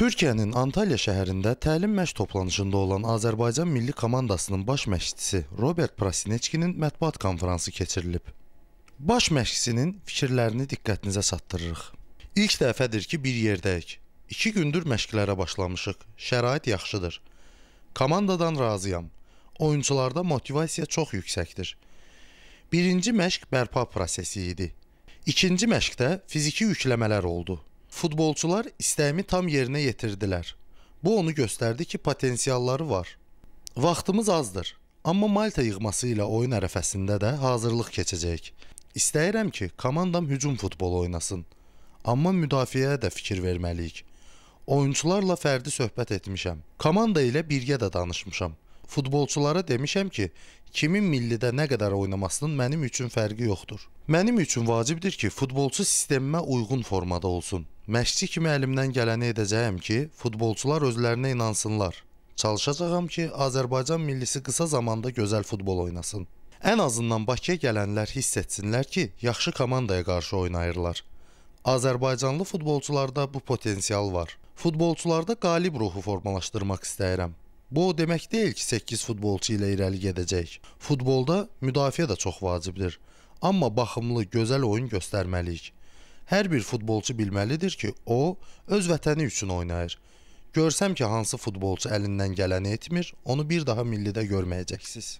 Türkiyənin Antalya şəhərində təlim məşq toplanışında olan Azərbaycan milli komandasının baş məşqçisi Robert Prasineçkinin mətbuat konfransı keçirilib. Baş məşqçisinin fikirlərini diqqətinizə çatdırırıq. İlk dəfədir ki, bir yerdəyik. 2 gündür məşqlərə başlamışıq. Şərait yaxşıdır. Komandadan razıyam. Oyunçularda motivasiya çox yüksəkdir. Birinci məşq bərpa prosesi idi. İkinci məşqdə fiziki yükləmələr oldu. Futbolçular istəyimi tam yerinə yetirdilər. Bu onu göstərdi ki, potensialları var. Vaxtımız azdır, amma Malta yığması ilə oyun ərəfəsində də hazırlıq keçəcək. İstəyirəm ki, komandam hücum futbolu oynasın. Amma müdafiəyə də fikir verməliyik. Oyunçularla fərdi söhbət etmişəm. Komanda ilə birgə də danışmışam. Futbolçulara demişəm ki, kimin millidə nə qədər oynamasının mənim üçün fərqi yoxdur. Mənim üçün vacibdir ki, futbolçu sistemimə uyğun formada olsun. Məşqçi kimi əlimdən gələni edəcəyəm ki, futbolçular özlərinə inansınlar. Çalışacağam ki, Azərbaycan millisi qısa zamanda gözəl futbol oynasın. Ən azından Bakıya gələnlər hiss etsinlər ki, yaxşı komandaya qarşı oynayırlar. Azərbaycanlı futbolçularda bu potensial var. Futbolçularda qalib ruhu formalaşdırmaq istəyirəm. Bu o demək deyil ki, 8 futbolçu ilə irəli gedəcək. Futbolda müdafiə də çox vacibdir. Amma baxımlı, gözəl oyun göstərməliyik. Hər bir futbolçu bilməlidir ki, o öz vətəni üçün oynayır. Görsəm ki, hansı futbolçu əlindən gələni etmir, onu bir daha millidə görməyəcəksiniz.